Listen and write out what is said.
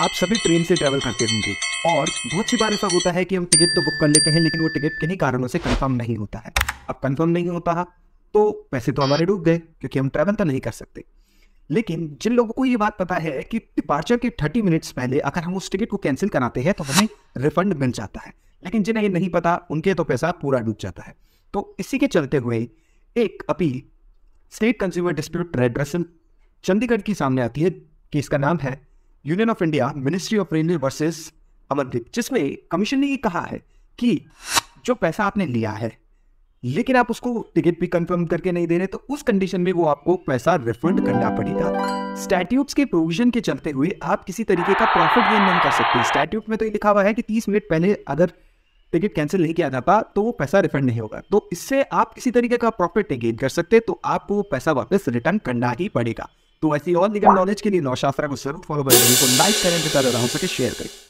आप सभी ट्रेन से ट्रेवल करते होंगे और बहुत सी बार ऐसा होता है कि हम टिकट तो बुक कर लेते हैं लेकिन वो टिकट किन्हीं कारणों से कंफर्म नहीं होता है अब कंफर्म नहीं होता तो पैसे तो हमारे डूब गए क्योंकि हम ट्रैवल तो नहीं कर सकते लेकिन जिन लोगों को ये बात पता है कि डिपार्चर के थर्टी मिनट्स पहले अगर हम उस टिकट को कैंसिल कराते हैं तो हमें रिफंड मिल जाता है लेकिन जिन्हें ये नहीं पता उनके तो पैसा पूरा डूब जाता है तो इसी के चलते हुए एक appeal state consumer dispute redressal Chandigarh की सामने आती है कि इसका नाम है union of India ministry of railway versus Amardeep जिसमें कमीशन ने ये कहा है कि जो पैसा आपने लिया है लेकिन आप उसको टिकट भी कंफर्म करके नहीं दे रहे तो उस कंडीशन में वो आपको पैसा रिफंड करना पड़ेगा स्टैट्यूट्स के प्रोविजन के चलते हुए आप किसी तरीके का प्रॉफिट गेन नहीं कर सकते स्टैट्यूट में तो ये लिखा हुआ है कि 30 मिनट पहले अगर टिकट कैंसिल नहीं किया जाता तो वो पैसा रिफंड नहीं होगा तो इससे आप किसी तरीके का प्रॉफिट नहीं गेन कर सकते तो आपको वो पैसा वापस रिटर्न करना ही पड़ेगा तो ऐसी और निगम नॉलेज के लिए नौशाफरा को जरूर फॉलो करें लाइक करें कर रहा हूँ सके शेयर करें